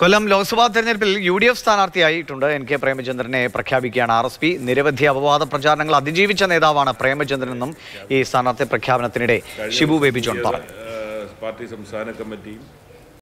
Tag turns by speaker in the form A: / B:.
A: കൊല്ലം ലോക്സഭാ തെരഞ്ഞെടുപ്പിൽ U D F സ്ഥാനാർത്ഥിയായിട്ടുണ്ട് N K പ്രേമചന്ദ്രനെ പ്രഖ്യാപിക്കുകയാണ് ആർ എസ് പി നിരവധി അപവാദ പ്രചാരണങ്ങൾ അതിജീവിച്ച നേതാവാണ് പ്രേമചന്ദ്രനെന്നും ഈ സ്ഥാനാർത്ഥി പ്രഖ്യാപനത്തിനിടെ ഷിബു ബേബി ജോൺ പറഞ്ഞു
B: പാർട്ടി സംസ്ഥാന കമ്മിറ്റിയും